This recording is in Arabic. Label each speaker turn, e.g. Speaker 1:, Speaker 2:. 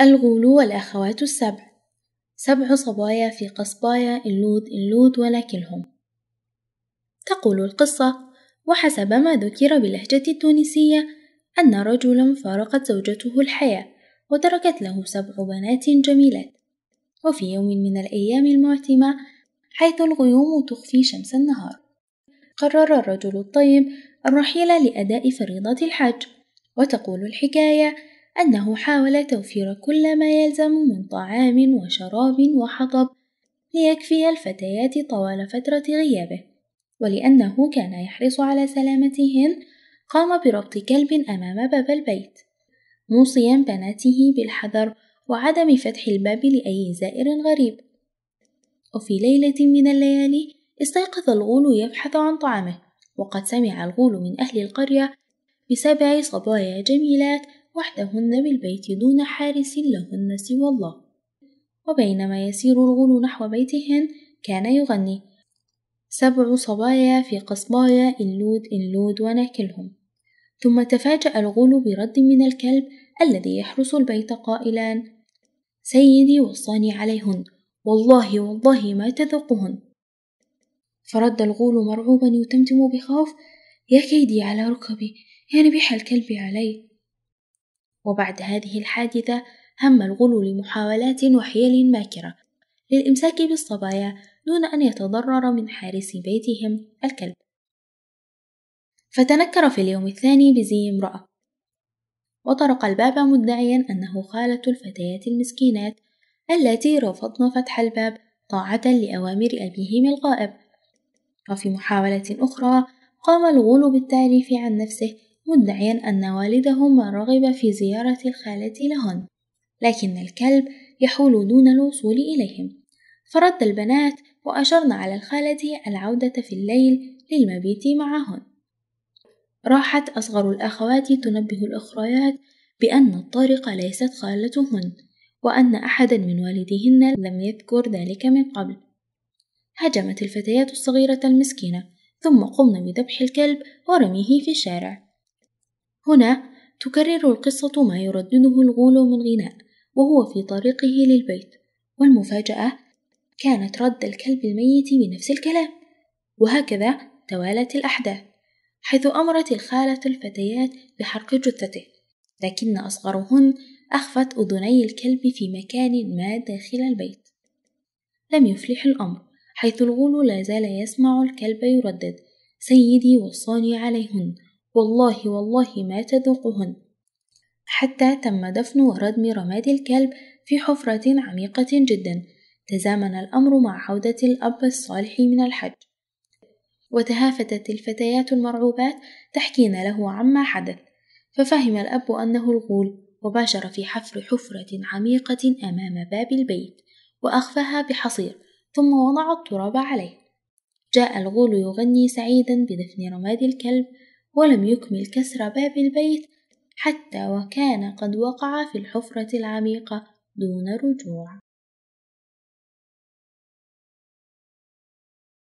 Speaker 1: الغول والأخوات السبع سبع صبايا في قصبايا اللود اللود ولكنهم تقول القصة وحسب ما ذكر باللهجة التونسية أن رجلا فارقت زوجته الحياة وتركت له سبع بنات جميلات وفي يوم من الأيام المعتمة حيث الغيوم تخفي شمس النهار قرر الرجل الطيب الرحيل لأداء فريضة الحج وتقول الحكاية أنه حاول توفير كل ما يلزم من طعام وشراب وحطب ليكفي الفتيات طوال فترة غيابه، ولأنه كان يحرص على سلامتهن، قام بربط كلب أمام باب البيت، موصيا بناته بالحذر وعدم فتح الباب لأي زائر غريب. وفي ليلة من الليالي استيقظ الغول يبحث عن طعامه، وقد سمع الغول من أهل القرية بسبع صبايا جميلات وحدهن بالبيت دون حارس لهن سوى الله وبينما يسير الغول نحو بيتهن كان يغني سبع صبايا في قصبايا اللود اللود وناكلهم ثم تفاجأ الغول برد من الكلب الذي يحرس البيت قائلا سيدي وصاني عليهن والله والله ما تذقهن فرد الغول مرعوبا يتمتم بخوف يا كيدي على ركبي يا نبيح الكلب علي وبعد هذه الحادثة هم الغلو لمحاولات وحيل ماكرة للإمساك بالصبايا دون أن يتضرر من حارس بيتهم الكلب فتنكر في اليوم الثاني بزي امرأة وطرق الباب مدعيا أنه خالة الفتيات المسكينات التي رفضن فتح الباب طاعة لأوامر أبيهم الغائب وفي محاولة أخرى قام الغول بالتعريف عن نفسه مدعيا أن والدهما رغب في زيارة الخالة لهن لكن الكلب يحول دون الوصول إليهم فرد البنات وأشرن على الخالة العودة في الليل للمبيت معهن راحت أصغر الأخوات تنبه الأخريات بأن الطارق ليست خالتهن وأن أحدا من والديهن لم يذكر ذلك من قبل هجمت الفتيات الصغيرة المسكينة ثم قمن بذبح الكلب ورميه في الشارع هنا تكرر القصة ما يردده الغول من غناء وهو في طريقه للبيت والمفاجأة كانت رد الكلب الميت بنفس الكلام وهكذا توالت الأحداث حيث أمرت الخالة الفتيات بحرق جثته لكن أصغرهن أخفت أذني الكلب في مكان ما داخل البيت لم يفلح الأمر حيث الغول لا زال يسمع الكلب يردد سيدي وصاني عليهن والله والله ما تذوقهن حتى تم دفن وردم رماد الكلب في حفرة عميقة جدا تزامن الأمر مع عودة الأب الصالح من الحج وتهافتت الفتيات المرعوبات تحكين له عما حدث ففهم الأب أنه الغول وباشر في حفر حفرة عميقة أمام باب البيت وأخفاها بحصير ثم وضع التراب عليه جاء الغول يغني سعيدا بدفن رماد الكلب ولم يكمل كسر باب البيت حتى وكان قد وقع في الحفرة العميقة دون رجوع